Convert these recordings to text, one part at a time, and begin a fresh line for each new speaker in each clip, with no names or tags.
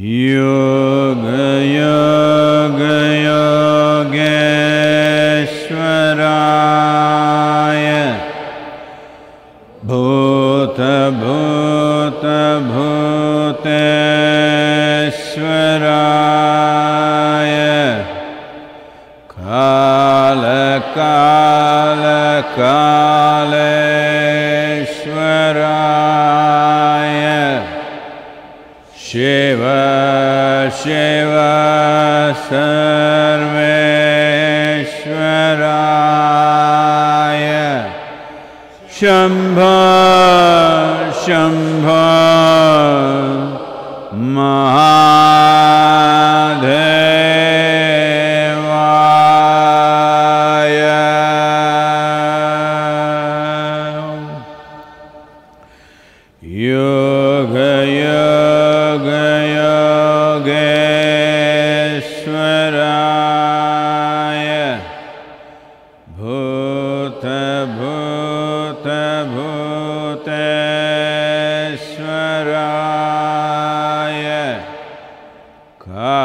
Yoga, yoga.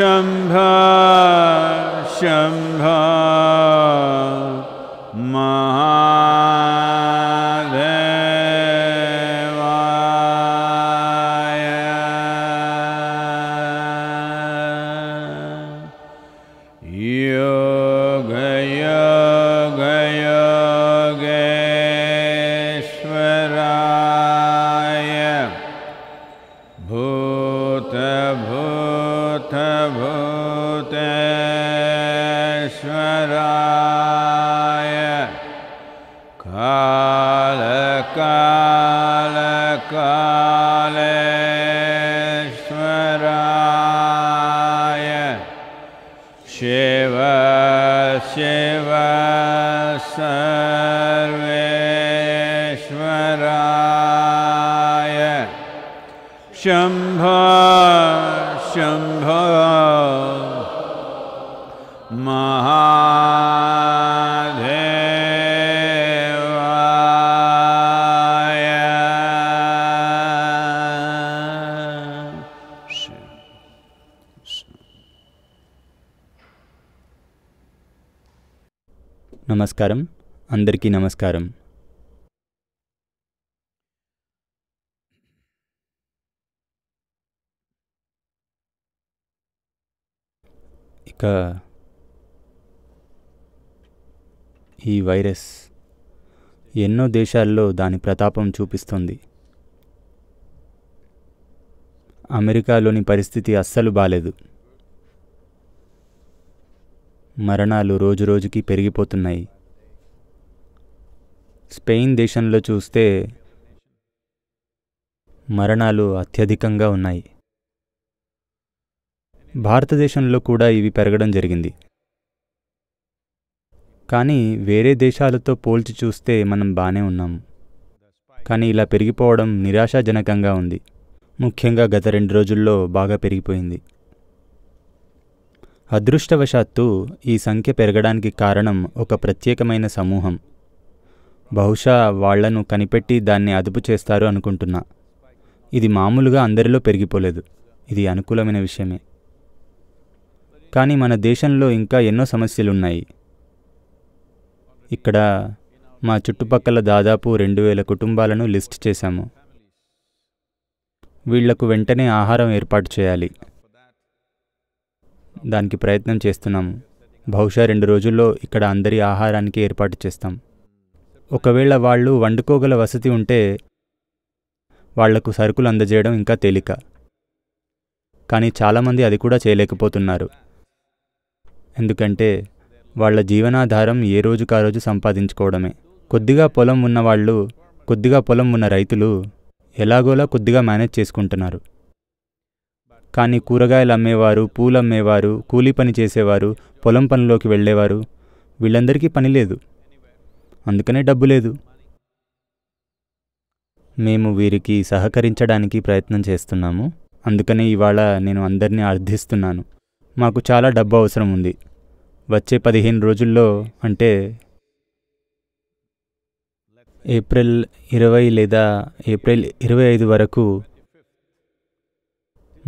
शम्भा शम्भा Shambho Shambho महादेवाय
నమస్కారం అందరికీ నమస్కారం యొక్క ఈ వైరస్ ఎన్నో దేశాల్లో దాని ప్రతాపం చూపిస్తుంది అమెరికాలోని పరిస్థితి అస్సలు బాలేదు మరణాలు రోజురోజుకి పెరిగిపోతున్నాయి స్పెయిన్ దేశంలో చూస్తే మరణాలు అత్యధికంగా ఉన్నాయి భారతదేశంలో కూడా ఇవి పెరగడం జరిగింది కానీ వేరే దేశాలతో పోల్చి చూస్తే మనం బాగానే ఉన్నాము కానీ ఇలా పెరిగిపోవడం నిరాశాజనకంగా ఉంది ముఖ్యంగా గత రెండు రోజుల్లో బాగా పెరిగిపోయింది అదృష్టవశాత్తు ఈ సంఖ్య పెరగడానికి కారణం ఒక ప్రత్యేకమైన సమూహం బహుశా వాళ్లను కనిపెట్టి దాన్ని అదుపు చేస్తారు అనుకుంటున్నా ఇది మామూలుగా అందరిలో పెరిగిపోలేదు ఇది అనుకూలమైన విషయమే కానీ మన దేశంలో ఇంకా ఎన్నో సమస్యలున్నాయి ఇక్కడ మా చుట్టుపక్కల దాదాపు రెండు వేల కుటుంబాలను లిస్ట్ చేశాము వీళ్లకు వెంటనే ఆహారం ఏర్పాటు చేయాలి దానికి ప్రయత్నం చేస్తున్నాము బహుశా రెండు రోజుల్లో ఇక్కడ అందరి ఆహారానికి ఏర్పాటు చేస్తాం ఒకవేళ వాళ్ళు వండుకోగల వసతి ఉంటే వాళ్లకు సరుకులు అందజేయడం ఇంకా తేలిక కానీ చాలామంది అది కూడా చేయలేకపోతున్నారు ఎందుకంటే వాళ్ళ జీవనాధారం ఏ రోజుకా రోజు సంపాదించుకోవడమే కొద్దిగా పొలం ఉన్నవాళ్ళు కొద్దిగా పొలం ఉన్న రైతులు ఎలాగోలా కొద్దిగా మేనేజ్ చేసుకుంటున్నారు కానీ కూరగాయలు అమ్మేవారు పూలు అమ్మేవారు కూలీ పని చేసేవారు పొలం పనిలోకి వెళ్ళేవారు వీళ్ళందరికీ పని లేదు అందుకనే డబ్బు లేదు మేము వీరికి సహకరించడానికి ప్రయత్నం చేస్తున్నాము అందుకనే ఇవాళ నేను అందరినీ అర్థిస్తున్నాను మాకు చాలా డబ్బు అవసరం ఉంది వచ్చే పదిహేను రోజుల్లో అంటే ఏప్రిల్ ఇరవై లేదా ఏప్రిల్ ఇరవై ఐదు వరకు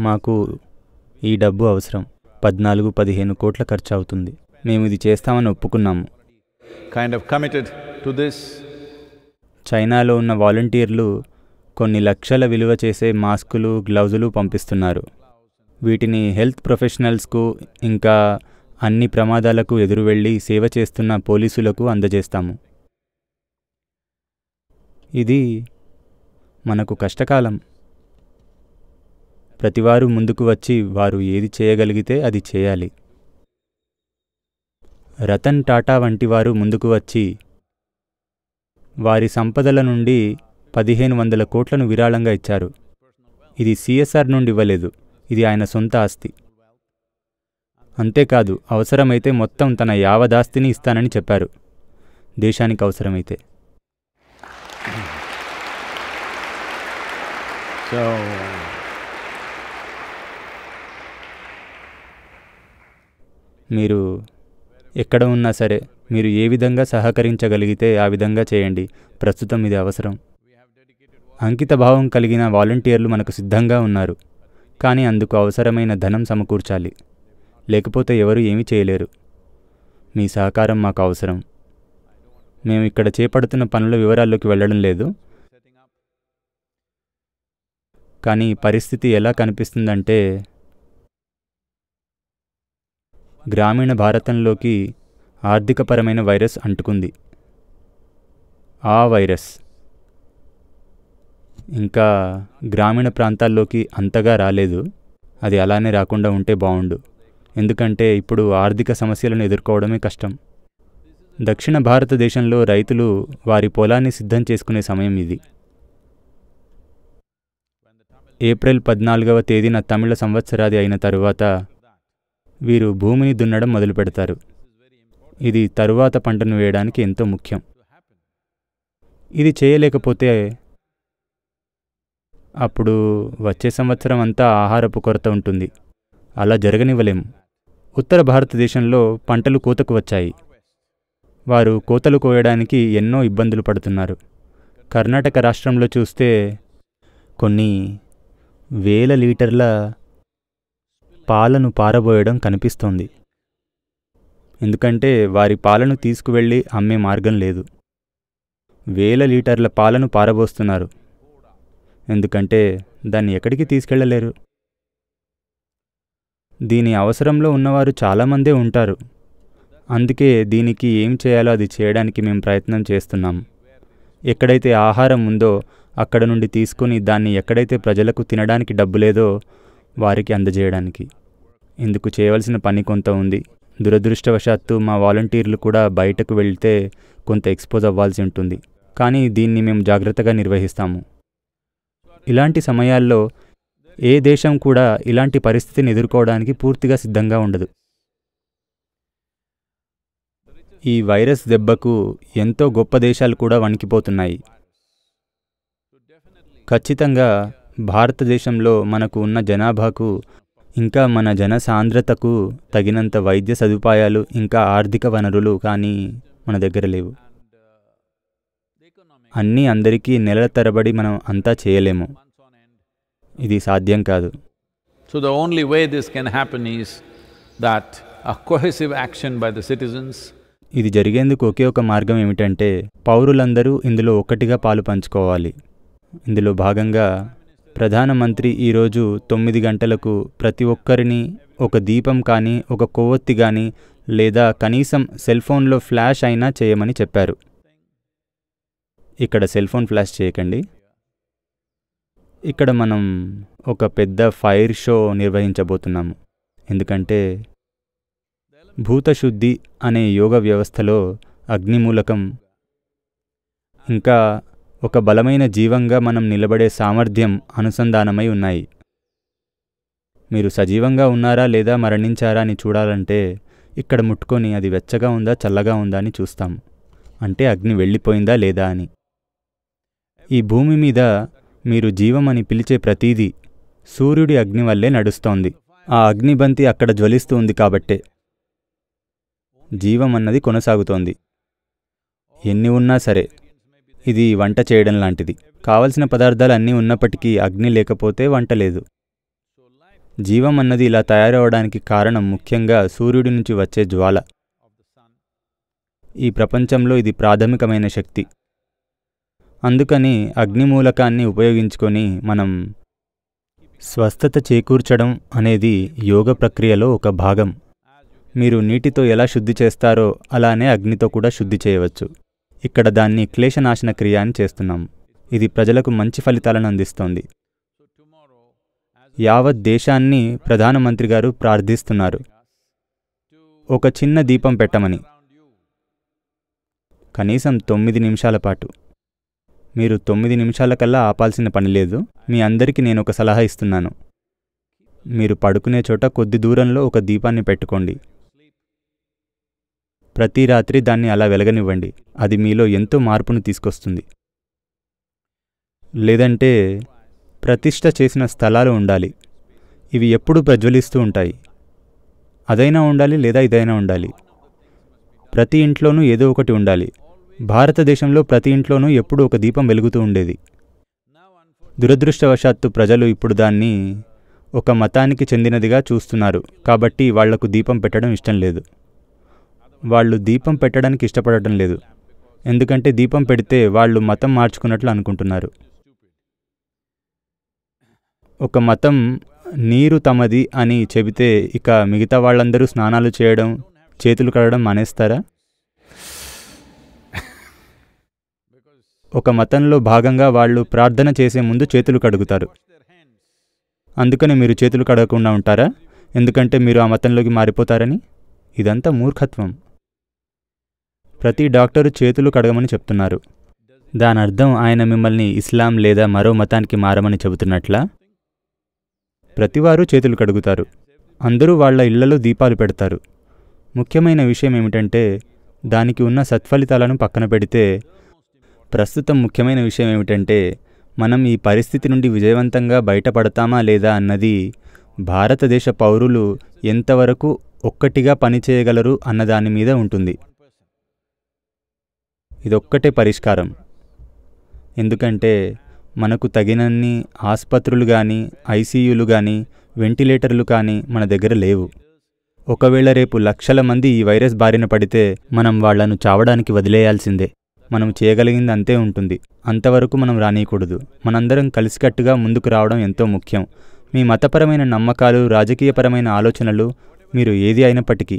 మాకు ఈ డబ్బు అవసరం పద్నాలుగు పదిహేను కోట్ల ఖర్చు అవుతుంది మేము ఇది చేస్తామని ఒప్పుకున్నాము kind of committed to this చైనాలో ఉన్న వాలంటీర్లు కొన్ని లక్షల విలువ చేసే మాస్కులు గ్లౌజులు పంపిస్తున్నారు వీటిని హెల్త్ ప్రొఫెషనల్స్కు ఇంకా అన్ని ప్రమాదాలకు ఎదురు వెళ్ళి సేవ చేస్తున్న పోలీసులకు అందజేస్తాము ఇది మనకు కష్టకాలం ప్రతివారు ముందుకు వచ్చి వారు ఏది చేయగలిగితే అది చేయాలి రతన్ టాటా వంటి వారు ముందుకు వచ్చి వారి సంపదల నుండి పదిహేను వందల కోట్లను విరాళంగా ఇచ్చారు ఇది సిఎస్ఆర్ నుండి ఇవ్వలేదు ఇది ఆయన సొంత ఆస్తి అంతేకాదు అవసరమైతే మొత్తం తన యావదాస్తిని ఇస్తానని చెప్పారు దేశానికి అవసరమైతే మీరు ఎక్కడ ఉన్నా సరే మీరు ఏ విధంగా సహకరించగలిగితే ఆ విధంగా చేయండి ప్రస్తుతం ఇది అవసరం అంకిత భావం కలిగిన వాలంటీర్లు మనకు సిద్ధంగా ఉన్నారు కానీ అందుకు అవసరమైన ధనం సమకూర్చాలి లేకపోతే ఎవరు ఏమీ చేయలేరు మీ సహకారం మాకు అవసరం మేము ఇక్కడ చేపడుతున్న పనుల వివరాల్లోకి వెళ్ళడం లేదు కానీ పరిస్థితి ఎలా కనిపిస్తుందంటే గ్రామీణ భారతంలోకి ఆర్థికపరమైన వైరస్ అంటుకుంది ఆ వైరస్ ఇంకా గ్రామీణ ప్రాంతాల్లోకి అంతగా రాలేదు అది అలానే రాకుండా ఉంటే బాగుండు ఎందుకంటే ఇప్పుడు ఆర్థిక సమస్యలను ఎదుర్కోవడమే కష్టం దక్షిణ భారతదేశంలో రైతులు వారి పొలాన్ని సిద్ధం చేసుకునే సమయం ఇది ఏప్రిల్ పద్నాలుగవ తేదీన తమిళ సంవత్సరాది అయిన తరువాత వీరు భూమిని దున్నడం మొదలు పెడతారు ఇది తరువాత పంటను వేయడానికి ఎంతో ముఖ్యం ఇది చేయలేకపోతే అప్పుడు వచ్చే సంవత్సరం అంతా ఆహారపు కొరత ఉంటుంది అలా జరగనివ్వలేం ఉత్తర భారతదేశంలో పంటలు కోతకు వచ్చాయి వారు కోతలు కోయడానికి ఎన్నో ఇబ్బందులు పడుతున్నారు కర్ణాటక రాష్ట్రంలో చూస్తే కొన్ని వేల లీటర్ల పాలను పారబోయడం కనిపిస్తోంది ఎందుకంటే వారి పాలను తీసుకువెళ్ళి అమ్మే మార్గం లేదు వేల లీటర్ల పాలను పారబోస్తున్నారు ఎందుకంటే దాన్ని ఎక్కడికి తీసుకెళ్లలేరు దీని అవసరంలో ఉన్నవారు చాలామందే ఉంటారు అందుకే దీనికి ఏం చేయాలో అది చేయడానికి మేము ప్రయత్నం చేస్తున్నాం ఎక్కడైతే ఆహారం ఉందో అక్కడ నుండి తీసుకుని దాన్ని ఎక్కడైతే ప్రజలకు తినడానికి డబ్బు లేదో వారికి అందజేయడానికి ఇందుకు చేయవలసిన పని కొంత ఉంది దురదృష్టవశాత్తు మా వాలంటీర్లు కూడా బయటకు వెళ్తే కొంత ఎక్స్పోజ్ అవ్వాల్సి ఉంటుంది కానీ దీన్ని మేము జాగ్రత్తగా నిర్వహిస్తాము ఇలాంటి సమయాల్లో ఏ దేశం కూడా ఇలాంటి పరిస్థితిని ఎదుర్కోవడానికి పూర్తిగా సిద్ధంగా ఉండదు ఈ వైరస్ దెబ్బకు ఎంతో గొప్ప దేశాలు కూడా వణికిపోతున్నాయి ఖచ్చితంగా భారతదేశంలో మనకు ఉన్న జనాభాకు ఇంకా మన జన సాంద్రతకు తగినంత వైద్య సదుపాయాలు ఇంకా ఆర్థిక వనరులు కానీ మన దగ్గర లేవు అన్నీ అందరికీ నెలల తరబడి మనం అంతా చేయలేము ఇది సాధ్యం కాదు
so the only way this can happen is that cohesive action by the citizens
ఇది జరిగేందుకు ఒకే ఒక మార్గం ఏమిటంటే పౌరులందరూ ఇందులో ఒక్కటిగా పాలు పంచుకోవాలి ఇందులో భాగంగా ప్రధానమంత్రి ఈరోజు తొమ్మిది గంటలకు ప్రతి ఒక్కరిని ఒక దీపం కానీ ఒక కొవ్వొత్తి కానీ లేదా కనీసం సెల్ ఫోన్లో ఫ్లాష్ అయినా చేయమని చెప్పారు ఇక్కడ సెల్ ఫోన్ ఫ్లాష్ చేయకండి ఇక్కడ మనం ఒక పెద్ద ఫైర్ షో నిర్వహించబోతున్నాము ఎందుకంటే భూతశుద్ధి అనే యోగ వ్యవస్థలో అగ్నిమూలకం ఇంకా ఒక బలమైన జీవంగా మనం నిలబడే సామర్థ్యం అనుసంధానమై ఉన్నాయి మీరు సజీవంగా ఉన్నారా లేదా మరణించారా అని చూడాలంటే ఇక్కడ ముట్టుకొని అది వెచ్చగా ఉందా చల్లగా ఉందా అని చూస్తాం అంటే అగ్ని వెళ్ళిపోయిందా లేదా అని ఈ భూమి మీద మీరు జీవమని పిలిచే ప్రతీదీ సూర్యుడి అగ్ని వల్లే నడుస్తోంది ఆ అగ్నిబంతి అక్కడ జ్వలిస్తూ ఉంది కాబట్టే జీవమన్నది కొనసాగుతోంది ఎన్ని ఉన్నా సరే ఇది వంట చేయడం లాంటిది కావలసిన పదార్థాలు అన్నీ ఉన్నప్పటికీ అగ్ని లేకపోతే వంట లేదు జీవం అన్నది ఇలా తయారవడానికి కారణం ముఖ్యంగా సూర్యుడి నుంచి వచ్చే జ్వాల ఈ ప్రపంచంలో ఇది ప్రాథమికమైన శక్తి అందుకని అగ్నిమూలకాన్ని ఉపయోగించుకొని మనం స్వస్థత చేకూర్చడం అనేది యోగ ప్రక్రియలో ఒక భాగం మీరు నీటితో ఎలా శుద్ధి చేస్తారో అలానే అగ్నితో కూడా శుద్ధి చేయవచ్చు ఇక్కడ దాన్ని క్లేశనాశన క్రియ అని చేస్తున్నాం ఇది ప్రజలకు మంచి ఫలితాలను అందిస్తోంది యావత్ దేశాన్ని ప్రధానమంత్రి గారు ప్రార్థిస్తున్నారు ఒక చిన్న దీపం పెట్టమని కనీసం తొమ్మిది నిమిషాల పాటు మీరు తొమ్మిది నిమిషాల కల్లా ఆపాల్సిన పని లేదు మీ అందరికీ నేను ఒక సలహా ఇస్తున్నాను మీరు పడుకునే చోట కొద్ది దూరంలో ఒక దీపాన్ని పెట్టుకోండి ప్రతి రాత్రి దాన్ని అలా వెలగనివ్వండి అది మీలో ఎంతో మార్పును తీసుకొస్తుంది లేదంటే ప్రతిష్ట చేసిన స్థలాలు ఉండాలి ఇవి ఎప్పుడూ ప్రజ్వలిస్తూ ఉంటాయి అదైనా ఉండాలి లేదా ఇదైనా ఉండాలి ప్రతి ఇంట్లోనూ ఏదో ఒకటి ఉండాలి భారతదేశంలో ప్రతి ఇంట్లోనూ ఎప్పుడూ ఒక దీపం వెలుగుతూ ఉండేది దురదృష్టవశాత్తు ప్రజలు ఇప్పుడు దాన్ని ఒక మతానికి చెందినదిగా చూస్తున్నారు కాబట్టి వాళ్లకు దీపం పెట్టడం ఇష్టం లేదు వాళ్ళు దీపం పెట్టడానికి ఇష్టపడటం లేదు ఎందుకంటే దీపం పెడితే వాళ్ళు మతం మార్చుకున్నట్లు అనుకుంటున్నారు ఒక మతం నీరు తమది అని చెబితే ఇక మిగతా వాళ్ళందరూ స్నానాలు చేయడం చేతులు కడగడం మానేస్తారా ఒక మతంలో భాగంగా వాళ్ళు ప్రార్థన చేసే ముందు చేతులు కడుగుతారు అందుకని మీరు చేతులు కడగకుండా ఉంటారా ఎందుకంటే మీరు ఆ మతంలోకి మారిపోతారని ఇదంతా మూర్ఖత్వం ప్రతి డాక్టరు చేతులు కడగమని చెప్తున్నారు దాని అర్థం ఆయన మిమ్మల్ని ఇస్లాం లేదా మరో మతానికి మారమని చెబుతున్నట్లా ప్రతివారు చేతులు కడుగుతారు అందరూ వాళ్ల ఇళ్లలో దీపాలు పెడతారు ముఖ్యమైన విషయం ఏమిటంటే దానికి ఉన్న సత్ఫలితాలను పక్కన పెడితే ప్రస్తుతం ముఖ్యమైన విషయం ఏమిటంటే మనం ఈ పరిస్థితి నుండి విజయవంతంగా బయటపడతామా లేదా అన్నది భారతదేశ పౌరులు ఎంతవరకు ఒక్కటిగా పనిచేయగలరు అన్నదాని మీద ఉంటుంది ఇదొక్కటే పరిష్కారం ఎందుకంటే మనకు తగినన్ని ఆసుపత్రులు కానీ ఐసీయూలు కానీ వెంటిలేటర్లు కానీ మన దగ్గర లేవు ఒకవేళ రేపు లక్షల మంది ఈ వైరస్ బారిన పడితే మనం వాళ్లను చావడానికి వదిలేయాల్సిందే మనం చేయగలిగింది అంతే ఉంటుంది అంతవరకు మనం రానియకూడదు మనందరం కలిసికట్టుగా ముందుకు రావడం ఎంతో ముఖ్యం మీ మతపరమైన నమ్మకాలు రాజకీయపరమైన ఆలోచనలు మీరు ఏది అయినప్పటికీ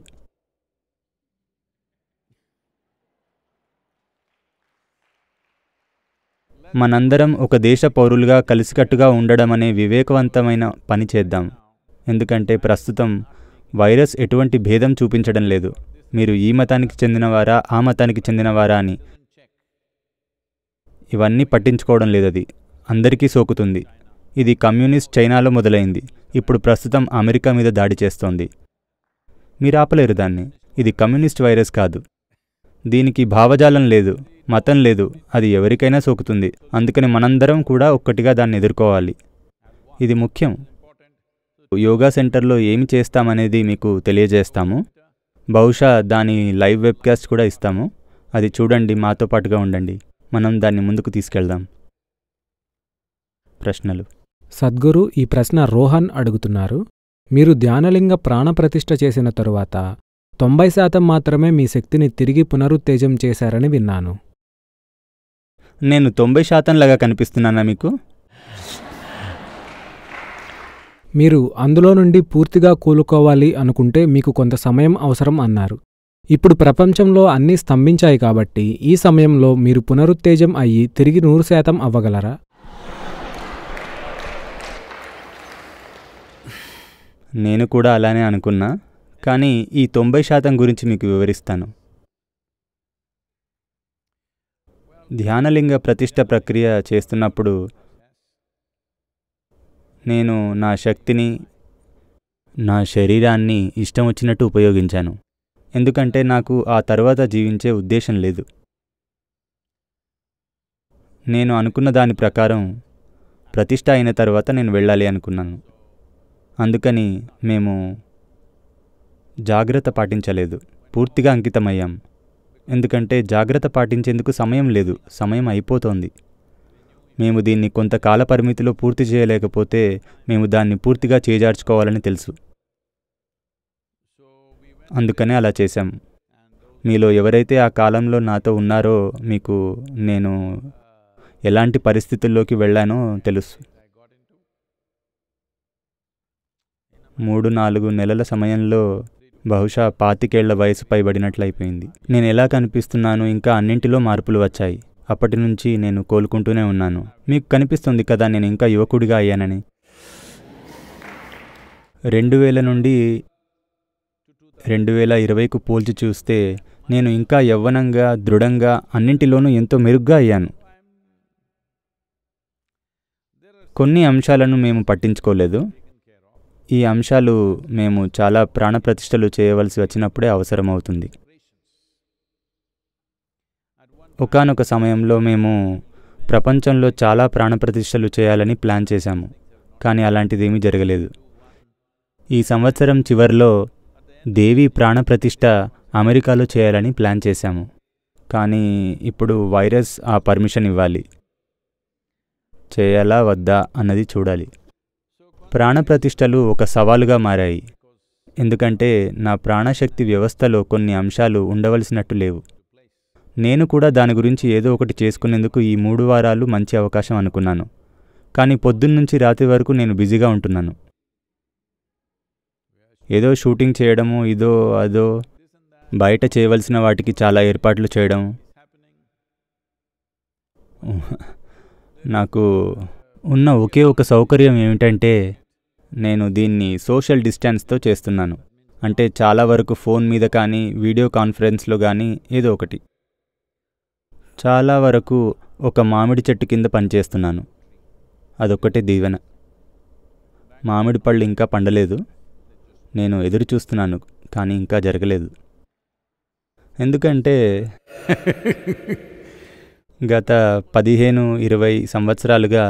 మనందరం ఒక దేశ పౌరులుగా కలిసికట్టుగా ఉండడం అనే వివేకవంతమైన పని చేద్దాం ఎందుకంటే ప్రస్తుతం వైరస్ ఎటువంటి భేదం చూపించడం లేదు మీరు ఈ మతానికి చెందినవారా ఆ మతానికి చెందినవారా అని ఇవన్నీ పట్టించుకోవడం లేదది అందరికీ సోకుతుంది ఇది కమ్యూనిస్ట్ చైనాలో మొదలైంది ఇప్పుడు ప్రస్తుతం అమెరికా మీద దాడి చేస్తోంది మీరు ఆపలేరు దాన్ని ఇది కమ్యూనిస్ట్ వైరస్ కాదు దీనికి భావజాలం లేదు మతం లేదు అది ఎవరికైనా సోకుతుంది అందుకని మనందరం కూడా ఒక్కటిగా దాన్ని ఎదుర్కోవాలి ఇది ముఖ్యం యోగా సెంటర్లో ఏమి చేస్తామనేది మీకు తెలియజేస్తాము బహుశా దాని లైవ్ వెబ్కాస్ట్ కూడా ఇస్తాము అది చూడండి మాతో పాటుగా ఉండండి మనం దాన్ని ముందుకు తీసుకెళ్దాం ప్రశ్నలు
సద్గురు ఈ ప్రశ్న రోహన్ అడుగుతున్నారు మీరు ధ్యానలింగ ప్రాణప్రతిష్ఠ చేసిన తరువాత తొంభై శాతం మాత్రమే మీ శక్తిని తిరిగి పునరుత్తేజం చేశారని విన్నాను
నేను తొంభై శాతంలాగా కనిపిస్తున్నానా మీకు
మీరు అందులో నుండి పూర్తిగా కూలుకోవాలి అనుకుంటే మీకు కొంత సమయం అవసరం అన్నారు ఇప్పుడు ప్రపంచంలో అన్నీ స్తంభించాయి కాబట్టి ఈ సమయంలో మీరు పునరుత్తేజం అయ్యి తిరిగి నూరు శాతం అవ్వగలరా
నేను కూడా అలానే అనుకున్నా కానీ ఈ తొంభై శాతం గురించి మీకు వివరిస్తాను ధ్యానలింగ ప్రతిష్ట ప్రక్రియ చేస్తున్నప్పుడు నేను నా శక్తిని నా శరీరాన్ని ఇష్టం వచ్చినట్టు ఉపయోగించాను ఎందుకంటే నాకు ఆ తర్వాత జీవించే ఉద్దేశం లేదు నేను అనుకున్న దాని ప్రకారం ప్రతిష్ట అయిన తర్వాత నేను వెళ్ళాలి అనుకున్నాను అందుకని మేము జాగ్రత్త పాటించలేదు పూర్తిగా అంకితమయ్యాం ఎందుకంటే జాగ్రత్త పాటించేందుకు సమయం లేదు సమయం అయిపోతోంది మేము దీన్ని కొంత కాల పరిమితిలో పూర్తి చేయలేకపోతే మేము దాన్ని పూర్తిగా చేజార్చుకోవాలని తెలుసు అందుకనే అలా చేశాం మీలో ఎవరైతే ఆ కాలంలో నాతో ఉన్నారో మీకు నేను ఎలాంటి పరిస్థితుల్లోకి వెళ్ళానో తెలుసు మూడు నాలుగు నెలల సమయంలో బహుశా పాతికేళ్ల వయసు పైబడినట్లయిపోయింది నేను ఎలా కనిపిస్తున్నాను ఇంకా అన్నింటిలో మార్పులు వచ్చాయి అప్పటి నుంచి నేను కోలుకుంటూనే ఉన్నాను మీకు కనిపిస్తుంది కదా నేను ఇంకా యువకుడిగా అయ్యానని రెండు వేల నుండి రెండు వేల ఇరవైకు పోల్చి చూస్తే నేను ఇంకా యవ్వనంగా దృఢంగా అన్నింటిలోనూ ఎంతో మెరుగ్గా అయ్యాను కొన్ని అంశాలను మేము పట్టించుకోలేదు ఈ అంశాలు మేము చాలా ప్రాణప్రతిష్టలు చేయవలసి వచ్చినప్పుడే అవసరమవుతుంది ఒకనొక సమయంలో మేము ప్రపంచంలో చాలా ప్రాణప్రతిష్టలు చేయాలని ప్లాన్ చేశాము కానీ అలాంటిదేమీ జరగలేదు ఈ సంవత్సరం చివరిలో దేవి ప్రాణప్రతిష్ఠ అమెరికాలో చేయాలని ప్లాన్ చేశాము కానీ ఇప్పుడు వైరస్ ఆ పర్మిషన్ ఇవ్వాలి చేయాలా వద్దా అన్నది చూడాలి ప్రాణప్రతిష్టలు ఒక సవాలుగా మారాయి ఎందుకంటే నా ప్రాణశక్తి వ్యవస్థలో కొన్ని అంశాలు ఉండవలసినట్టు లేవు నేను కూడా దాని గురించి ఏదో ఒకటి చేసుకునేందుకు ఈ మూడు వారాలు మంచి అవకాశం అనుకున్నాను కానీ పొద్దున్నుంచి రాత్రి వరకు నేను బిజీగా ఉంటున్నాను ఏదో షూటింగ్ చేయడము ఇదో అదో బయట చేయవలసిన వాటికి చాలా ఏర్పాట్లు చేయడం నాకు ఉన్న ఒకే ఒక సౌకర్యం ఏమిటంటే నేను దీన్ని సోషల్ డిస్టెన్స్తో చేస్తున్నాను అంటే చాలా వరకు ఫోన్ మీద కానీ వీడియో కాన్ఫరెన్స్లో కానీ ఏదో ఒకటి చాలా వరకు ఒక మామిడి చెట్టు కింద పనిచేస్తున్నాను అదొక్కటే దీవెన మామిడి పళ్ళు ఇంకా పండలేదు నేను ఎదురు చూస్తున్నాను కానీ ఇంకా జరగలేదు ఎందుకంటే గత పదిహేను ఇరవై సంవత్సరాలుగా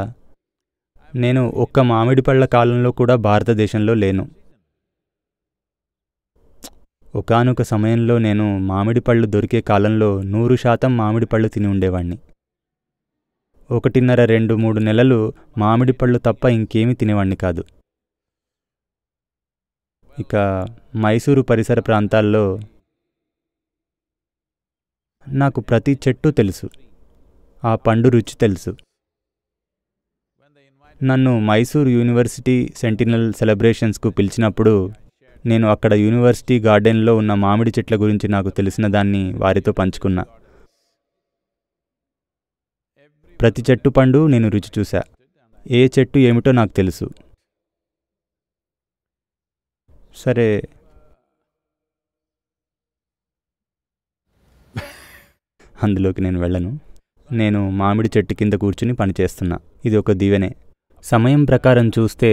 నేను ఒక్క మామిడి పళ్ళ కాలంలో కూడా భారతదేశంలో లేను ఒకనొక సమయంలో నేను మామిడి పళ్ళు దొరికే కాలంలో నూరు శాతం మామిడి పళ్ళు తిని ఉండేవాణ్ణి ఒకటిన్నర రెండు మూడు నెలలు మామిడి పళ్ళు తప్ప ఇంకేమీ తినేవాణ్ణి కాదు ఇక మైసూరు పరిసర ప్రాంతాల్లో నాకు ప్రతి చెట్టు తెలుసు ఆ పండు రుచి తెలుసు నన్ను మైసూర్ యూనివర్సిటీ సెంటినల్ సెలబ్రేషన్స్కు పిలిచినప్పుడు నేను అక్కడ యూనివర్సిటీ గార్డెన్లో ఉన్న మామిడి చెట్ల గురించి నాకు తెలిసిన దాన్ని వారితో పంచుకున్నా ప్రతి చెట్టు పండు నేను రుచి చూశా ఏ చెట్టు ఏమిటో నాకు తెలుసు సరే అందులోకి నేను వెళ్ళను నేను మామిడి చెట్టు కింద కూర్చుని పనిచేస్తున్నా ఇది ఒక దీవెనే సమయం ప్రకారం చూస్తే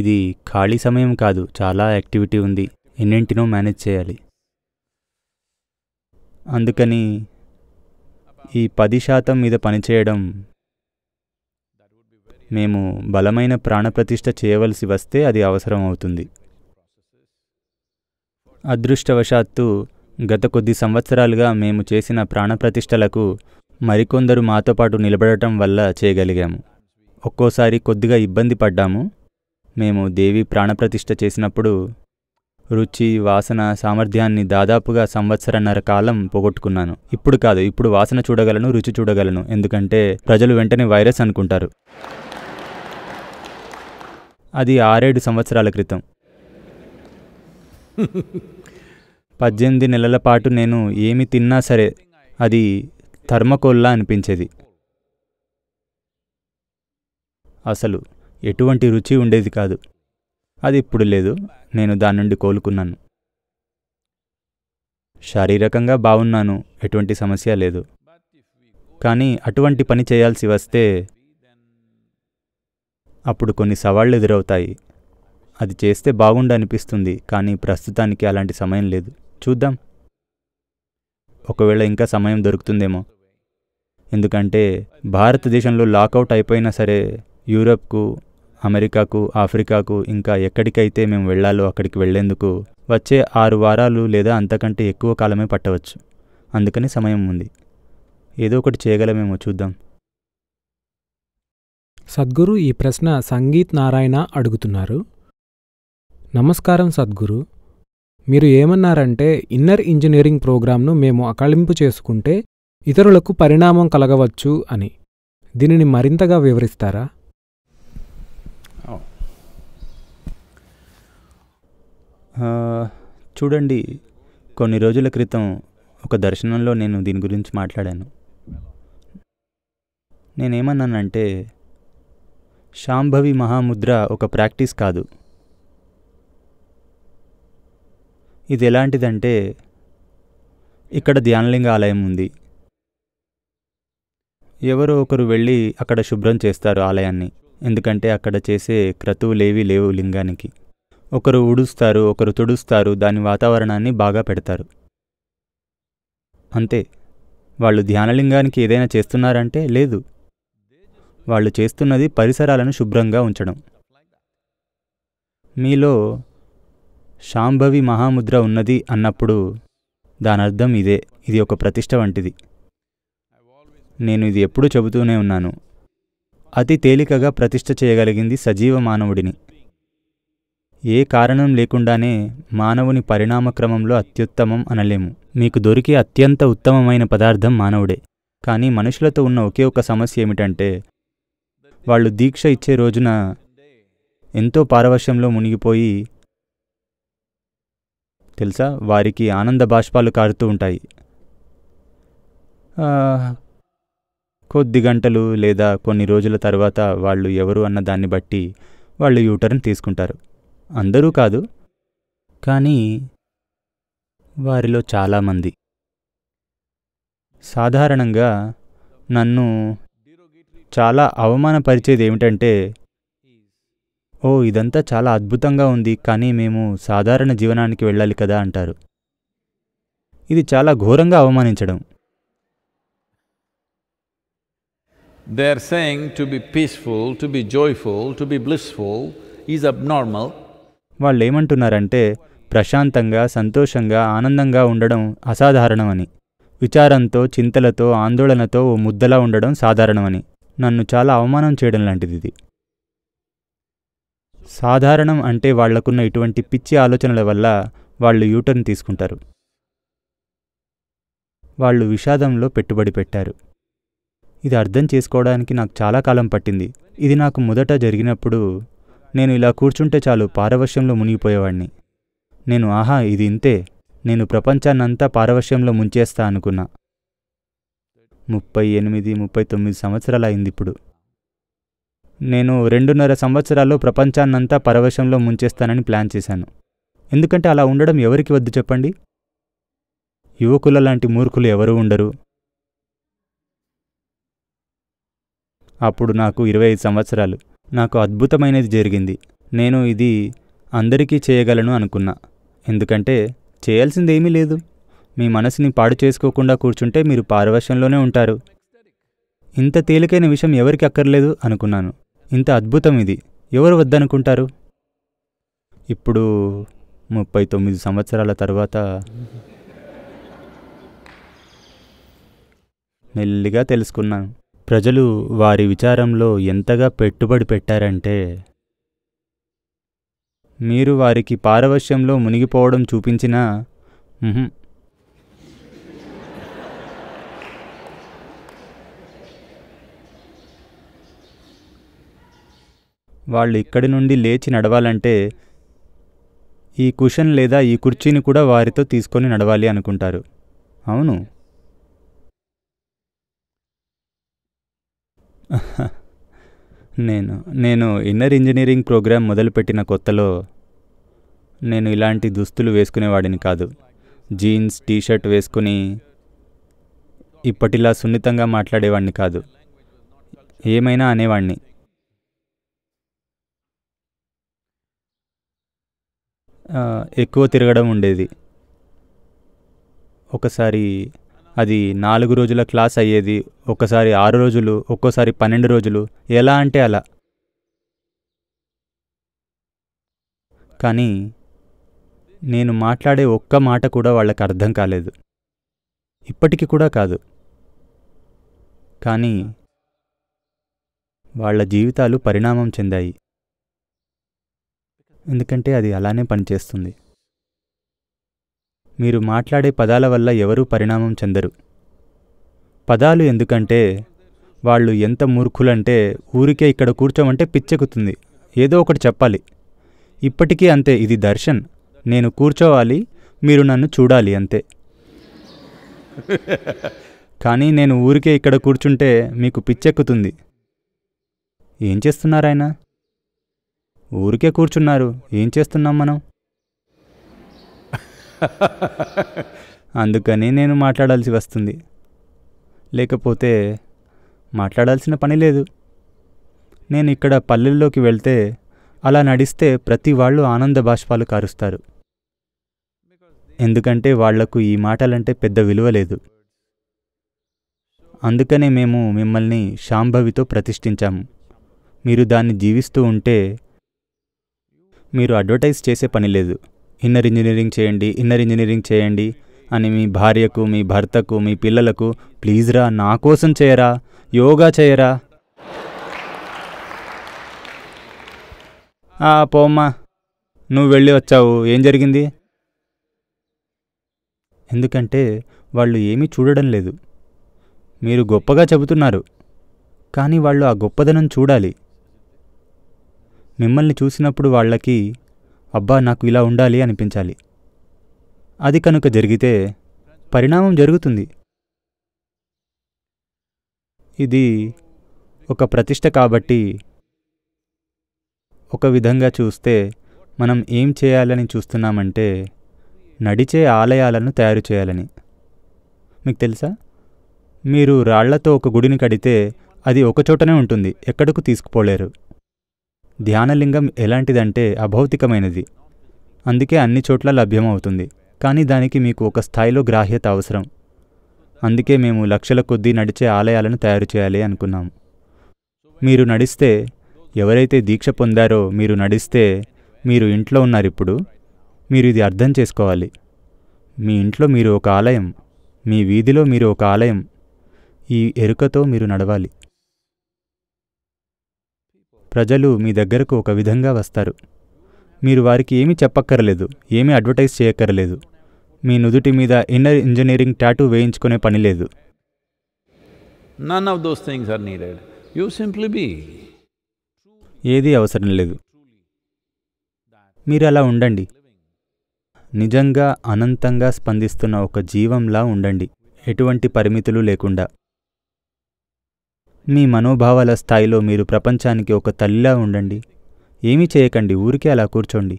ఇది ఖాళీ సమయం కాదు చాలా యాక్టివిటీ ఉంది ఎన్నింటినో మేనేజ్ చేయాలి అందుకని ఈ పది శాతం మీద పనిచేయడం మేము బలమైన ప్రాణప్రతిష్ఠ చేయవలసి వస్తే అది అవసరం అవుతుంది అదృష్టవశాత్తు గత కొద్ది సంవత్సరాలుగా మేము చేసిన ప్రాణప్రతిష్టలకు మరికొందరు మాతో పాటు నిలబడటం వల్ల చేయగలిగాము ఒక్కోసారి కొద్దిగా ఇబ్బంది పడ్డాము మేము దేవి ప్రాణప్రతిష్ఠ చేసినప్పుడు రుచి వాసన సామర్థ్యాన్ని దాదాపుగా సంవత్సరన్నర కాలం పోగొట్టుకున్నాను ఇప్పుడు కాదు ఇప్పుడు వాసన చూడగలను రుచి చూడగలను ఎందుకంటే ప్రజలు వెంటనే వైరస్ అనుకుంటారు అది ఆరేడు సంవత్సరాల క్రితం పద్దెనిమిది నెలల పాటు నేను ఏమి తిన్నా సరే అది థర్మకోల్లా అనిపించేది అసలు ఎటువంటి రుచి ఉండేది కాదు అది ఇప్పుడు లేదు నేను దాని నుండి కోలుకున్నాను శారీరకంగా బాగున్నాను ఎటువంటి సమస్య లేదు కానీ అటువంటి పని చేయాల్సి వస్తే అప్పుడు కొన్ని సవాళ్ళు ఎదురవుతాయి అది చేస్తే బాగుండనిపిస్తుంది కానీ ప్రస్తుతానికి అలాంటి సమయం లేదు చూద్దాం ఒకవేళ ఇంకా సమయం దొరుకుతుందేమో ఎందుకంటే భారతదేశంలో లాకౌట్ అయిపోయినా సరే యూరప్కు అమెరికాకు ఆఫ్రికాకు ఇంకా ఎక్కడికైతే మేము వెళ్ళాలో అక్కడికి వెళ్లేందుకు వచ్చే ఆరు వారాలు లేదా అంతకంటే ఎక్కువ కాలమే పట్టవచ్చు అందుకని సమయం ఉంది ఏదో ఒకటి చేయగలమేమో చూద్దాం
సద్గురు ఈ ప్రశ్న సంగీత్ నారాయణ అడుగుతున్నారు నమస్కారం సద్గురు మీరు ఏమన్నారంటే ఇన్నర్ ఇంజనీరింగ్ ప్రోగ్రామ్ను మేము అకళింపు చేసుకుంటే ఇతరులకు పరిణామం కలగవచ్చు అని దీనిని మరింతగా వివరిస్తారా చూడండి
కొన్ని రోజుల క్రితం ఒక దర్శనంలో నేను దీని గురించి మాట్లాడాను నేనేమన్నానంటే శాంభవి మహాముద్ర ఒక ప్రాక్టీస్ కాదు ఇది ఎలాంటిదంటే ఇక్కడ ధ్యానలింగ ఆలయం ఉంది ఎవరో ఒకరు వెళ్ళి అక్కడ శుభ్రం చేస్తారు ఆలయాన్ని ఎందుకంటే అక్కడ చేసే క్రతువులేవి లేవు లింగానికి ఒకరు ఉడుస్తారు ఒకరు తుడుస్తారు దాని వాతావరణాన్ని బాగా పెడతారు అంతే వాళ్ళు ధ్యానలింగానికి ఏదైనా చేస్తున్నారంటే లేదు వాళ్ళు చేస్తున్నది పరిసరాలను శుభ్రంగా ఉంచడం మీలో శాంభవి మహాముద్ర ఉన్నది అన్నప్పుడు దానర్థం ఇదే ఇది ఒక ప్రతిష్ట వంటిది నేను ఇది ఎప్పుడూ చెబుతూనే ఉన్నాను అతి తేలికగా ప్రతిష్ట చేయగలిగింది సజీవ మానవుడిని ఏ కారణం లేకుండానే మానవుని పరిణామక్రమంలో అత్యుత్తమం అనలేము మీకు దొరికే అత్యంత ఉత్తమమైన పదార్థం మానవుడే కానీ మనుషులతో ఉన్న ఒకే ఒక సమస్య ఏమిటంటే వాళ్ళు దీక్ష ఇచ్చే రోజున ఎంతో పారవశ్యంలో మునిగిపోయి తెలుసా వారికి ఆనంద బాష్పాలు కారుతూ ఉంటాయి కొద్ది గంటలు లేదా కొన్ని రోజుల తర్వాత వాళ్ళు ఎవరు అన్న దాన్ని బట్టి వాళ్ళు యూటర్న్ తీసుకుంటారు అందరూ కాదు కానీ వారిలో చాలామంది సాధారణంగా నన్ను చాలా అవమానపరిచేది ఏమిటంటే ఓ ఇదంతా చాలా అద్భుతంగా ఉంది కానీ మేము సాధారణ జీవనానికి వెళ్ళాలి కదా అంటారు ఇది చాలా ఘోరంగా అవమానించడం
they are saying to be peaceful to be joyful to be blissful is normal
వాళ్ళు ఏమంటున్నారంటే ప్రశాంతంగా సంతోషంగా ఆనందంగా ఉండడం అసాధారణమని విచారంతో చింతలతో ఆందోళనతో ఓ ముద్దలా ఉండడం సాధారణమని నన్ను చాలా అవమానం చేయడం లాంటిది ఇది సాధారణం అంటే వాళ్లకున్న ఇటువంటి పిచ్చి ఆలోచనల వల్ల వాళ్ళు యూటర్న్ తీసుకుంటారు వాళ్ళు విషాదంలో పెట్టుబడి పెట్టారు ఇది అర్థం చేసుకోవడానికి నాకు చాలా కాలం పట్టింది ఇది నాకు మొదట జరిగినప్పుడు నేను ఇలా కూర్చుంటే చాలు పారవశ్యంలో మునిగిపోయేవాడిని నేను ఆహా ఇది ఇంతే నేను ప్రపంచాన్నంతా పారవశ్యంలో ముంచేస్తా అనుకున్నా ముప్పై ఎనిమిది ముప్పై తొమ్మిది సంవత్సరాలు అయింది ఇప్పుడు నేను రెండున్నర సంవత్సరాల్లో ప్రపంచాన్నంతా పరవశంలో ముంచేస్తానని ప్లాన్ చేశాను ఎందుకంటే అలా ఉండడం ఎవరికి వద్దు చెప్పండి యువకుల లాంటి మూర్ఖులు ఎవరూ ఉండరు అప్పుడు నాకు ఇరవై ఐదు సంవత్సరాలు నాకు అద్భుతమైనది జరిగింది నేను ఇది అందరికీ చేయగలను అనుకున్నా ఎందుకంటే చేయాల్సిందేమీ లేదు మీ మనసుని పాడు చేసుకోకుండా కూర్చుంటే మీరు పారవశంలోనే ఉంటారు ఇంత తేలికైన విషయం ఎవరికి అక్కర్లేదు అనుకున్నాను ఇంత అద్భుతం ఇది ఎవరు వద్దనుకుంటారు ఇప్పుడు ముప్పై తొమ్మిది సంవత్సరాల తర్వాత మెల్లిగా తెలుసుకున్నాను ప్రజలు వారి విచారంలో ఎంతగా పెట్టుబడి పెట్టారంటే మీరు వారికి పారవశ్యంలో మునిగిపోవడం చూపించినా వాళ్ళు ఇక్కడి నుండి లేచి నడవాలంటే ఈ కుషన్ లేదా ఈ కుర్చీని కూడా వారితో తీసుకొని నడవాలి అనుకుంటారు అవును నేను నేను ఇన్నర్ ఇంజనీరింగ్ ప్రోగ్రాం మొదలుపెట్టిన కొత్తలో నేను ఇలాంటి దుస్తులు వేసుకునేవాడిని కాదు జీన్స్ టీషర్ట్ వేసుకుని ఇప్పటిలా సున్నితంగా మాట్లాడేవాడిని కాదు ఏమైనా అనేవాడిని ఎక్కువ తిరగడం ఉండేది ఒకసారి అది నాలుగు రోజుల క్లాస్ అయ్యేది ఒకసారి ఆరు రోజులు ఒక్కోసారి పన్నెండు రోజులు ఎలా అంటే అలా కానీ నేను మాట్లాడే ఒక్క మాట కూడా వాళ్ళకి అర్థం కాలేదు ఇప్పటికీ కూడా కాదు కానీ వాళ్ళ జీవితాలు పరిణామం చెందాయి ఎందుకంటే అది అలానే పనిచేస్తుంది మీరు మాట్లాడే పదాల వల్ల ఎవరూ పరిణామం చెందరు పదాలు ఎందుకంటే వాళ్ళు ఎంత మూర్ఖులంటే ఊరికే ఇక్కడ కూర్చోమంటే పిచ్చెక్కుతుంది ఏదో ఒకటి చెప్పాలి ఇప్పటికీ అంతే ఇది దర్శన్ నేను కూర్చోవాలి మీరు నన్ను చూడాలి అంతే కానీ నేను ఊరికే ఇక్కడ కూర్చుంటే మీకు పిచ్చెక్కుతుంది ఏం చేస్తున్నారాయన ఊరికే కూర్చున్నారు ఏం చేస్తున్నాం మనం అందుకని నేను మాట్లాడాల్సి వస్తుంది లేకపోతే మాట్లాడాల్సిన పని లేదు నేను ఇక్కడ పల్లెల్లోకి వెళ్తే అలా నడిస్తే ప్రతి వాళ్ళు ఆనంద బాష్పాలు కారుస్తారు ఎందుకంటే వాళ్లకు ఈ మాటలంటే పెద్ద విలువ లేదు అందుకనే మేము మిమ్మల్ని శాంభవితో ప్రతిష్ఠించాము మీరు దాన్ని జీవిస్తూ ఉంటే మీరు అడ్వర్టైజ్ చేసే పని లేదు ఇన్నర్ ఇంజనీరింగ్ చేయండి ఇన్నర్ ఇంజనీరింగ్ చేయండి అని మీ భార్యకు మీ భర్తకు మీ పిల్లలకు ప్లీజ్ రా నా కోసం చేయరా యోగా చేయరా పోమ్మా నువ్వు వెళ్ళి వచ్చావు ఏం జరిగింది ఎందుకంటే వాళ్ళు ఏమీ చూడడం లేదు మీరు గొప్పగా చెబుతున్నారు కానీ వాళ్ళు ఆ గొప్పదనం చూడాలి మిమ్మల్ని చూసినప్పుడు వాళ్ళకి అబ్బా నాకు ఇలా ఉండాలి అనిపించాలి అది కనుక జరిగితే పరిణామం జరుగుతుంది ఇది ఒక ప్రతిష్ట కాబట్టి ఒక విధంగా చూస్తే మనం ఏం చేయాలని చూస్తున్నామంటే నడిచే ఆలయాలను తయారు చేయాలని మీకు తెలుసా మీరు రాళ్లతో ఒక గుడిని కడితే అది ఒకచోటనే ఉంటుంది ఎక్కడకు తీసుకుపోలేరు ధ్యానలింగం ఎలాంటిదంటే అభౌతికమైనది అందుకే అన్ని చోట్ల లభ్యమవుతుంది కానీ దానికి మీకు ఒక స్థాయిలో గ్రాహ్యత అవసరం అందుకే మేము లక్షల కొద్దీ నడిచే ఆలయాలను తయారు చేయాలి అనుకున్నాము మీరు నడిస్తే ఎవరైతే దీక్ష పొందారో మీరు నడిస్తే మీరు ఇంట్లో ఉన్నారు ఇప్పుడు మీరు ఇది అర్థం చేసుకోవాలి మీ ఇంట్లో మీరు ఒక ఆలయం మీ వీధిలో మీరు ఒక ఆలయం ఈ ఎరుకతో మీరు నడవాలి ప్రజలు మీ దగ్గరకు ఒక విధంగా వస్తారు మీరు వారికి ఏమీ చెప్పక్కర్లేదు ఏమీ అడ్వర్టైజ్ చేయక్కర్లేదు మీ నుదుటి మీద ఇన్నర్ ఇంజనీరింగ్ టాటూ వేయించుకునే పని లేదు ఏది అవసరం లేదు మీరు అలా ఉండండి నిజంగా అనంతంగా స్పందిస్తున్న ఒక జీవంలా ఉండండి ఎటువంటి పరిమితులు లేకుండా మీ మనోభావాల స్థాయిలో మీరు ప్రపంచానికి ఒక తల్లిలా ఉండండి ఏమీ చేయకండి ఊరికే అలా కూర్చోండి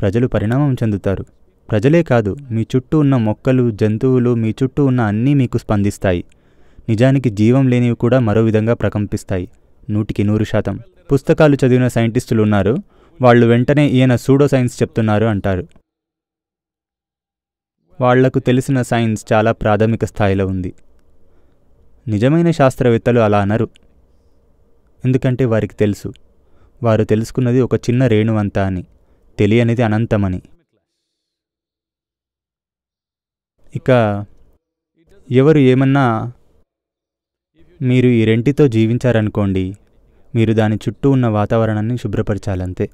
ప్రజలు పరిణామం చెందుతారు ప్రజలే కాదు మీ చుట్టూ ఉన్న మొక్కలు జంతువులు మీ చుట్టూ ఉన్న అన్నీ మీకు స్పందిస్తాయి నిజానికి జీవం లేనివి కూడా మరో విధంగా ప్రకంపిస్తాయి నూటికి నూరు శాతం పుస్తకాలు చదివిన సైంటిస్టులు ఉన్నారు వాళ్ళు వెంటనే ఈయన సూడో సైన్స్ చెప్తున్నారు అంటారు వాళ్లకు తెలిసిన సైన్స్ చాలా ప్రాథమిక స్థాయిలో ఉంది నిజమైన శాస్త్రవేత్తలు అలా అనరు ఎందుకంటే వారికి తెలుసు వారు తెలుసుకున్నది ఒక చిన్న రేణువంత అని తెలియనిది అనంతమని ఇక ఎవరు ఏమన్నా మీరు ఈ రెంటితో జీవించారనుకోండి మీరు దాని చుట్టూ ఉన్న వాతావరణాన్ని శుభ్రపరచాలంతే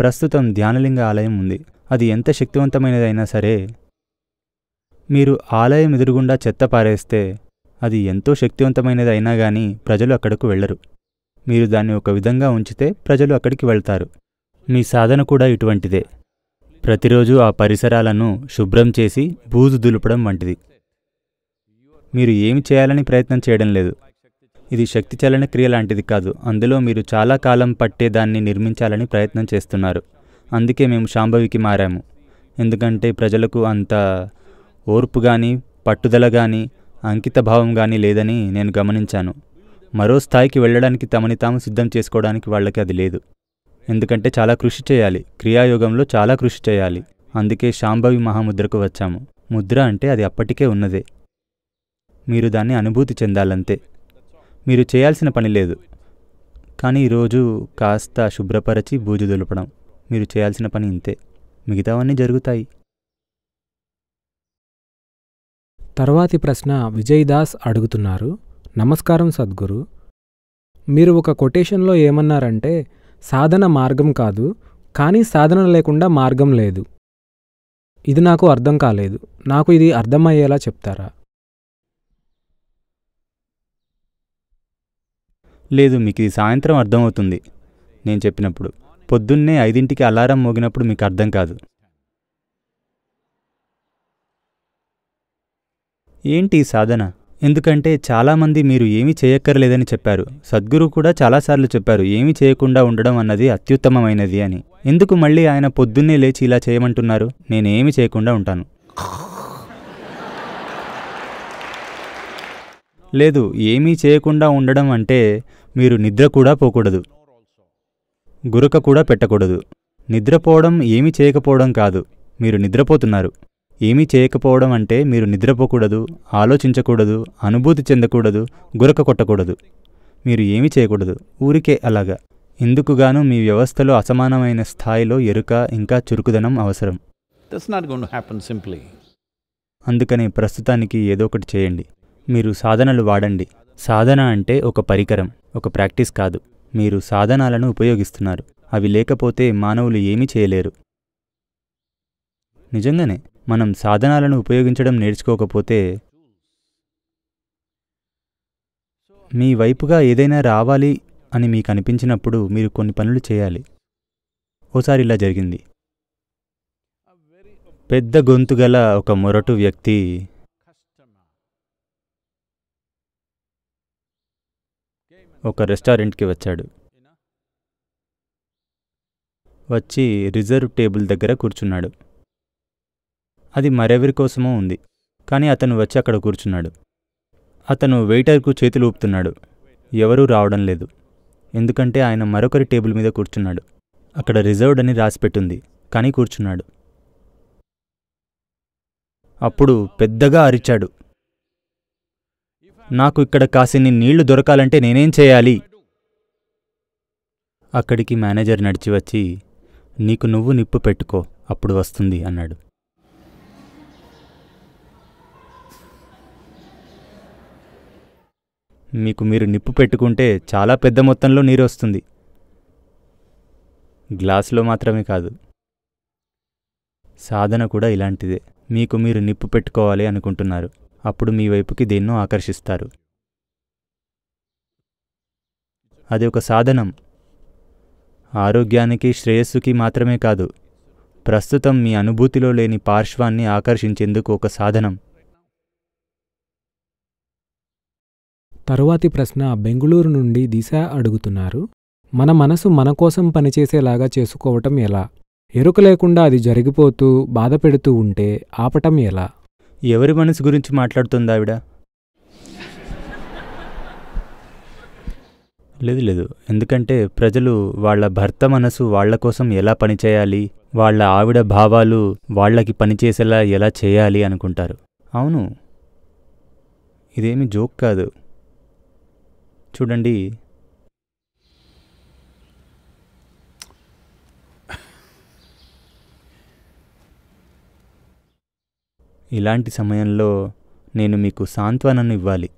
ప్రస్తుతం ధ్యానలింగ ఆలయం ఉంది అది ఎంత శక్తివంతమైనదైనా సరే మీరు ఆలయం ఎదురుగుండా చెత్త పారేస్తే అది ఎంతో శక్తివంతమైనది అయినా కానీ ప్రజలు అక్కడకు వెళ్లరు మీరు దాన్ని ఒక విధంగా ఉంచితే ప్రజలు అక్కడికి వెళ్తారు మీ సాధన కూడా ఇటువంటిదే ప్రతిరోజు ఆ పరిసరాలను శుభ్రం చేసి బూజు దులుపడం వంటిది మీరు ఏమి చేయాలని ప్రయత్నం చేయడం లేదు ఇది శక్తి చలన క్రియ లాంటిది కాదు అందులో మీరు చాలా కాలం పట్టే దాన్ని నిర్మించాలని ప్రయత్నం చేస్తున్నారు అందుకే మేము శాంభవికి మారాము ఎందుకంటే ప్రజలకు అంత ఓర్పు కానీ పట్టుదల కానీ అంకితభావం కానీ లేదని నేను గమనించాను మరో స్థాయికి వెళ్ళడానికి తమని తాము సిద్ధం చేసుకోవడానికి వాళ్ళకి అది లేదు ఎందుకంటే చాలా కృషి చేయాలి క్రియాయోగంలో చాలా కృషి చేయాలి అందుకే శాంభవి మహాముద్రకు వచ్చాము ముద్ర అంటే అది అప్పటికే ఉన్నదే మీరు దాన్ని అనుభూతి చెందాలంతే మీరు చేయాల్సిన పని లేదు కానీ ఈరోజు కాస్త శుభ్రపరచి బూజు దులపడం మీరు చేయాల్సిన పని ఇంతే మిగతావన్నీ జరుగుతాయి
తర్వాతి ప్రశ్న విజయ్ దాస్ అడుగుతున్నారు నమస్కారం సద్గురు మీరు ఒక కొటేషన్లో ఏమన్నారంటే సాధన మార్గం కాదు కానీ సాధన లేకుండా మార్గం లేదు ఇది నాకు అర్థం కాలేదు నాకు ఇది అర్థమయ్యేలా చెప్తారా
లేదు మీకు ఇది సాయంత్రం అర్థమవుతుంది నేను చెప్పినప్పుడు పొద్దున్నే ఐదింటికి అలారం మోగినప్పుడు మీకు అర్థం కాదు ఏంటి సాధన ఎందుకంటే చాలామంది మీరు ఏమీ చేయక్కర్లేదని చెప్పారు సద్గురు కూడా చాలాసార్లు చెప్పారు ఏమీ చేయకుండా ఉండడం అన్నది అత్యుత్తమమైనది అని ఎందుకు మళ్ళీ ఆయన పొద్దున్నే లేచి ఇలా చేయమంటున్నారు నేనేమి చేయకుండా ఉంటాను లేదు ఏమీ చేయకుండా ఉండడం అంటే మీరు నిద్ర కూడా పోకూడదు గురక కూడా పెట్టకూడదు నిద్రపోవడం ఏమీ చేయకపోవడం కాదు మీరు నిద్రపోతున్నారు ఏమీ చేయకపోవడం అంటే మీరు నిద్రపోకూడదు ఆలోచించకూడదు అనుభూతి చెందకూడదు గురక కొట్టకూడదు మీరు ఏమి చేయకూడదు ఊరికే అలాగా ఇందుకుగాను మీ వ్యవస్థలో అసమానమైన స్థాయిలో ఎరుక ఇంకా చురుకుదనం అవసరం
దట్స్
అందుకని ప్రస్తుతానికి ఏదో ఒకటి చేయండి మీరు సాధనలు వాడండి సాధన అంటే ఒక పరికరం ఒక ప్రాక్టీస్ కాదు మీరు సాధనాలను ఉపయోగిస్తున్నారు అవి లేకపోతే మానవులు ఏమీ చేయలేరు నిజంగానే మనం సాధనాలను ఉపయోగించడం నేర్చుకోకపోతే మీ వైపుగా ఏదైనా రావాలి అని మీకు అనిపించినప్పుడు మీరు కొన్ని పనులు చేయాలి ఓసారి ఇలా జరిగింది పెద్ద గొంతు గల ఒక మొరటు వ్యక్తి ఒక రెస్టారెంట్కి వచ్చాడు వచ్చి రిజర్వ్ టేబుల్ దగ్గర కూర్చున్నాడు అది మరెవరి కోసమో ఉంది కానీ అతను వచ్చి అక్కడ కూర్చున్నాడు అతను వెయిటర్కు చేతులు ఊపుతున్నాడు ఎవరూ రావడం లేదు ఎందుకంటే ఆయన మరొకరి టేబుల్ మీద కూర్చున్నాడు అక్కడ రిజర్వ్డ్ అని రాసిపెట్టుంది కానీ కూర్చున్నాడు అప్పుడు పెద్దగా అరిచాడు నాకు ఇక్కడ కాసిన్ని నీళ్లు దొరకాలంటే నేనేం చేయాలి అక్కడికి మేనేజర్ నడిచి వచ్చి నీకు నువ్వు నిప్పు పెట్టుకో అప్పుడు వస్తుంది అన్నాడు మీకు మీరు నిప్పు పెట్టుకుంటే చాలా పెద్ద మొత్తంలో నీరు వస్తుంది గ్లాసులో మాత్రమే కాదు సాధన కూడా ఇలాంటిదే మీకు మీరు నిప్పు పెట్టుకోవాలి అనుకుంటున్నారు అప్పుడు మీ వైపుకి దేన్నో ఆకర్షిస్తారు అది ఒక సాధనం ఆరోగ్యానికి శ్రేయస్సుకి మాత్రమే కాదు ప్రస్తుతం మీ అనుభూతిలో లేని పార్శ్వాన్ని ఆకర్షించేందుకు ఒక సాధనం
తరువాతి ప్రశ్న బెంగుళూరు నుండి దిశ అడుగుతున్నారు మన మనసు మన కోసం పనిచేసేలాగా చేసుకోవటం ఎలా ఎరుక లేకుండా అది జరిగిపోతూ బాధ పెడుతూ ఉంటే ఆపటం ఎలా
ఎవరి మనసు గురించి మాట్లాడుతుంది ఆవిడ లేదు లేదు ఎందుకంటే ప్రజలు వాళ్ళ భర్త మనసు వాళ్ళ కోసం ఎలా పనిచేయాలి వాళ్ళ ఆవిడ భావాలు వాళ్ళకి పనిచేసేలా ఎలా చేయాలి అనుకుంటారు అవును ఇదేమి జోక్ కాదు చూడండి ఇలాంటి సమయంలో నేను మీకు సాంత్వనను ఇవ్వాలి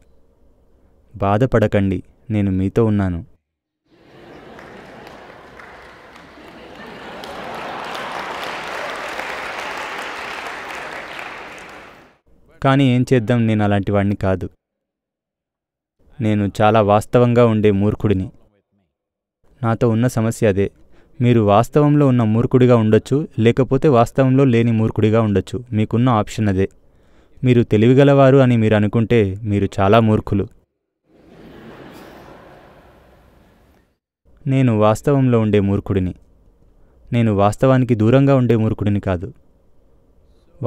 బాధపడకండి నేను మీతో ఉన్నాను కానీ ఏం చేద్దాం నేను అలాంటి వాడిని కాదు నేను చాలా వాస్తవంగా ఉండే మూర్ఖుడిని నాతో ఉన్న సమస్య అదే మీరు వాస్తవంలో ఉన్న మూర్ఖుడిగా ఉండొచ్చు లేకపోతే వాస్తవంలో లేని మూర్ఖుడిగా ఉండొచ్చు మీకున్న ఆప్షన్ అదే మీరు తెలివిగలవారు అని మీరు అనుకుంటే మీరు చాలా మూర్ఖులు నేను వాస్తవంలో ఉండే మూర్ఖుడిని నేను వాస్తవానికి దూరంగా ఉండే మూర్ఖుడిని కాదు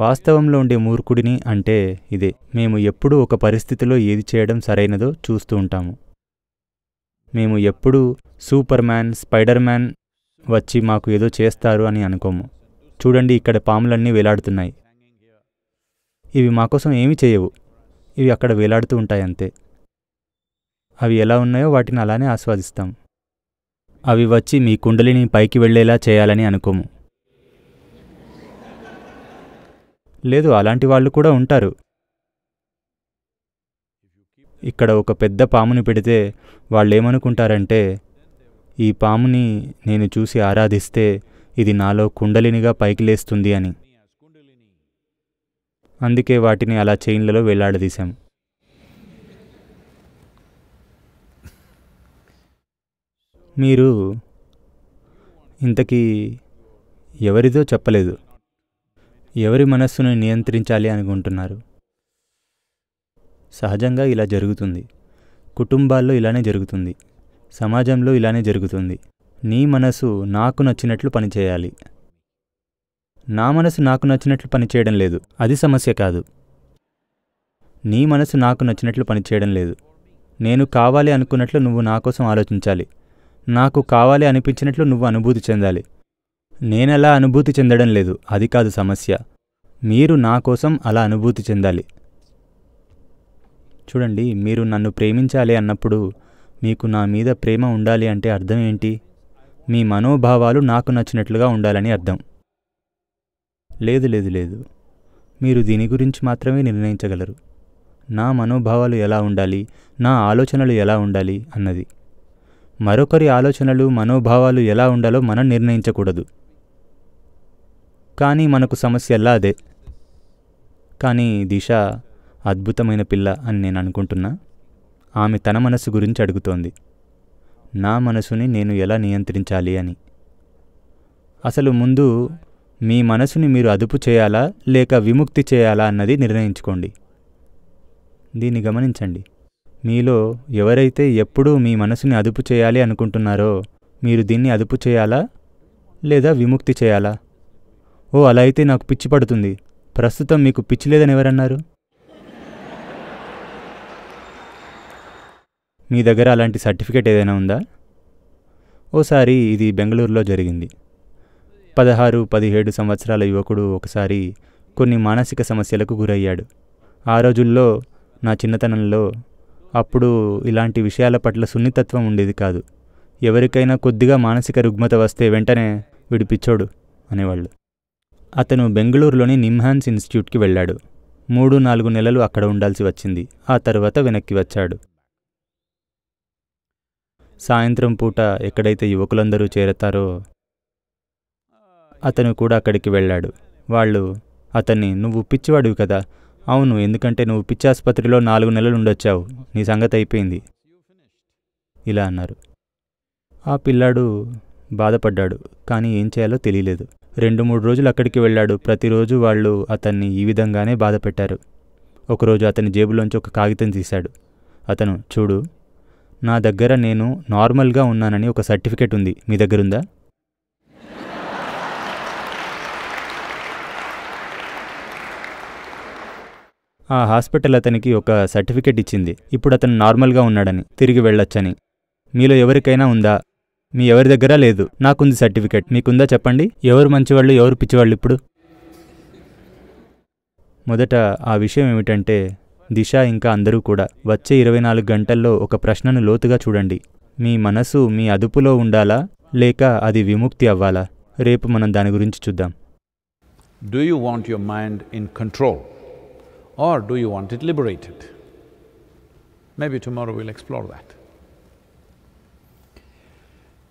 వాస్తవంలో ఉండే మూర్ఖుడిని అంటే ఇదే మేము ఎప్పుడూ ఒక పరిస్థితిలో ఏది చేయడం సరైనదో చూస్తూ ఉంటాము మేము ఎప్పుడూ సూపర్ మ్యాన్ స్పైడర్ మ్యాన్ వచ్చి మాకు ఏదో చేస్తారు అని అనుకోము చూడండి ఇక్కడ పాములన్నీ వేలాడుతున్నాయి ఇవి మాకోసం ఏమి చేయవు ఇవి అక్కడ వేలాడుతూ ఉంటాయి అంతే అవి ఎలా ఉన్నాయో వాటిని అలానే ఆస్వాదిస్తాం అవి వచ్చి మీ కుండలిని పైకి వెళ్లేలా చేయాలని అనుకోము లేదు అలాంటి వాళ్ళు కూడా ఉంటారు ఇక్కడ ఒక పెద్ద పాముని పెడితే వాళ్ళేమనుకుంటారంటే ఈ పాముని నేను చూసి ఆరాధిస్తే ఇది నాలో కుండలినిగా పైకి లేస్తుంది అని అందుకే వాటిని అలా చైన్లలో వెళ్లాడదీశాం మీరు ఇంతకీ ఎవరిదో చెప్పలేదు ఎవరి మనస్సును నియంత్రించాలి అనుకుంటున్నారు సహజంగా ఇలా జరుగుతుంది కుటుంబాల్లో ఇలానే జరుగుతుంది సమాజంలో ఇలానే జరుగుతుంది నీ మనసు నాకు నచ్చినట్లు పనిచేయాలి నా మనసు నాకు నచ్చినట్లు పనిచేయడం లేదు అది సమస్య కాదు నీ మనసు నాకు నచ్చినట్లు పనిచేయడం లేదు నేను కావాలి అనుకున్నట్లు నువ్వు నా కోసం ఆలోచించాలి నాకు కావాలి అనిపించినట్లు నువ్వు అనుభూతి చెందాలి నేనలా అనుభూతి చెందడం లేదు అది కాదు సమస్య మీరు నా కోసం అలా అనుభూతి చెందాలి చూడండి మీరు నన్ను ప్రేమించాలి అన్నప్పుడు మీకు నా మీద ప్రేమ ఉండాలి అంటే అర్థం ఏంటి మీ మనోభావాలు నాకు నచ్చినట్లుగా ఉండాలని అర్థం లేదు లేదు లేదు మీరు దీని గురించి మాత్రమే నిర్ణయించగలరు నా మనోభావాలు ఎలా ఉండాలి నా ఆలోచనలు ఎలా ఉండాలి అన్నది మరొకరి ఆలోచనలు మనోభావాలు ఎలా ఉండాలో మనం నిర్ణయించకూడదు కానీ మనకు సమస్యల్లా అదే కానీ దిశ అద్భుతమైన పిల్ల అని నేను అనుకుంటున్నా ఆమె తన మనసు గురించి అడుగుతోంది నా మనసుని నేను ఎలా నియంత్రించాలి అని అసలు ముందు మీ మనసుని మీరు అదుపు చేయాలా లేక విముక్తి చేయాలా అన్నది నిర్ణయించుకోండి దీన్ని గమనించండి మీలో ఎవరైతే ఎప్పుడూ మీ మనసుని అదుపు చేయాలి అనుకుంటున్నారో మీరు దీన్ని అదుపు చేయాలా లేదా విముక్తి చేయాలా ఓ అలా అయితే నాకు పిచ్చి పడుతుంది ప్రస్తుతం మీకు పిచ్చి లేదని ఎవరన్నారు మీ దగ్గర అలాంటి సర్టిఫికేట్ ఏదైనా ఉందా ఓసారి ఇది బెంగళూరులో జరిగింది పదహారు పదిహేడు సంవత్సరాల యువకుడు ఒకసారి కొన్ని మానసిక సమస్యలకు గురయ్యాడు ఆ రోజుల్లో నా చిన్నతనంలో అప్పుడు ఇలాంటి విషయాల పట్ల సున్నితత్వం ఉండేది కాదు ఎవరికైనా కొద్దిగా మానసిక రుగ్మత వస్తే వెంటనే విడిపించోడు అనేవాళ్ళు అతను బెంగళూరులోని నిమ్హాన్స్ ఇన్స్టిట్యూట్కి వెళ్ళాడు మూడు నాలుగు నెలలు అక్కడ ఉండాల్సి వచ్చింది ఆ తర్వాత వెనక్కి వచ్చాడు సాయంత్రం పూట ఎక్కడైతే యువకులందరూ చేరతారో అతను కూడా అక్కడికి వెళ్ళాడు వాళ్ళు అతన్ని నువ్వు పిచ్చివాడివి కదా అవును ఎందుకంటే నువ్వు పిచ్చి ఆసుపత్రిలో నాలుగు నెలలు ఉండొచ్చావు నీ సంగతి అయిపోయింది ఇలా అన్నారు ఆ పిల్లాడు బాధపడ్డాడు కానీ ఏం చేయాలో తెలియలేదు రెండు మూడు రోజులు అక్కడికి వెళ్ళాడు ప్రతిరోజు వాళ్ళు అతన్ని ఈ విధంగానే బాధ పెట్టారు ఒకరోజు అతని జేబులోంచి ఒక కాగితం తీశాడు అతను చూడు నా దగ్గర నేను నార్మల్గా ఉన్నానని ఒక సర్టిఫికెట్ ఉంది మీ దగ్గరుందా ఆ హాస్పిటల్ అతనికి ఒక సర్టిఫికెట్ ఇచ్చింది ఇప్పుడు అతను నార్మల్గా ఉన్నాడని తిరిగి వెళ్ళొచ్చని మీలో ఎవరికైనా ఉందా మీ ఎవరి దగ్గర లేదు నాకుంది సర్టిఫికెట్ మీకుందా చెప్పండి ఎవరు మంచివాళ్ళు ఎవరు పిచ్చివాళ్ళు ఇప్పుడు మొదట ఆ విషయం ఏమిటంటే దిశ ఇంకా అందరూ కూడా వచ్చే ఇరవై నాలుగు గంటల్లో ఒక ప్రశ్నను లోతుగా చూడండి మీ మనసు మీ అదుపులో ఉండాలా లేక అది విముక్తి అవ్వాలా రేపు మనం దాని గురించి చూద్దాం
do you want your mind in control or do you want it liberated maybe tomorrow will explore that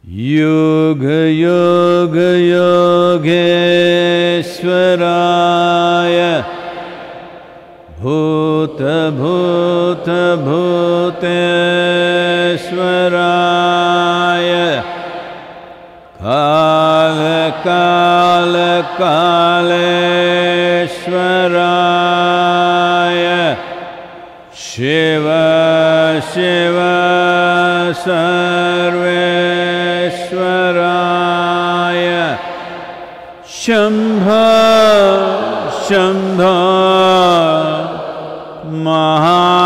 योगयोगयोगेश्वराय भूत भूत भूतश्वराय कालकालकालराय शिव शिव सर्वे शम्भो शम्भो महा